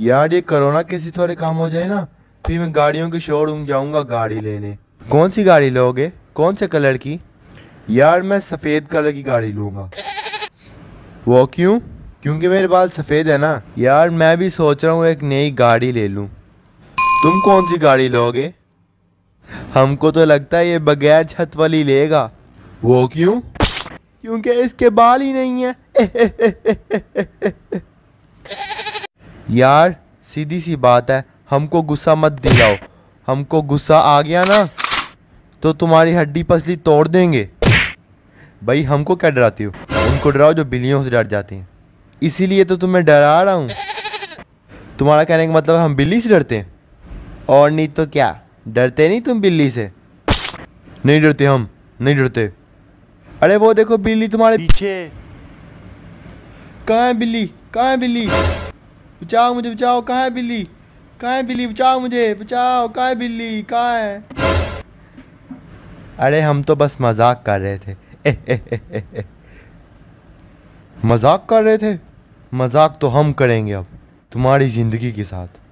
यार ये करोना किसी थोड़े काम हो जाए ना फिर मैं गाड़ियों के शोरूम जाऊंगा गाड़ी लेने कौन सी गाड़ी लोगे कौन से कलर की यार मैं सफ़ेद कलर की गाड़ी लूंगा वो क्यों क्योंकि मेरे बाल सफ़ेद है ना यार मैं भी सोच रहा हूँ एक नई गाड़ी ले लूँ तुम कौन सी गाड़ी लोगे हमको तो लगता है ये बगैर छत वाली लेगा वो क्यों क्योंकि इसके बाल ही नहीं है यार सीधी सी बात है हमको गुस्सा मत दिलाओ हमको गुस्सा आ गया ना तो तुम्हारी हड्डी पसली तोड़ देंगे भाई हमको क्या डराती हो उनको डराओ जो बिल्लियों से डर जाती हैं इसीलिए तो तुम्हें डरा रहा हूँ तुम्हारा कहने का मतलब हम बिल्ली से डरते हैं और नहीं तो क्या डरते नहीं तुम बिल्ली से नहीं डरते हम नहीं डरते अरे वो देखो बिल्ली तुम्हारे पीछे कहाँ है बिल्ली कहाँ है बिल्ली बचाओ मुझे बचाओ कहाँ है बिल्ली कहाँ है बिल्ली बचाओ मुझे बचाओ कहाँ है बिल्ली कहाँ है अरे हम तो बस मजाक कर रहे थे मजाक कर रहे थे मजाक तो हम करेंगे अब तुम्हारी ज़िंदगी के साथ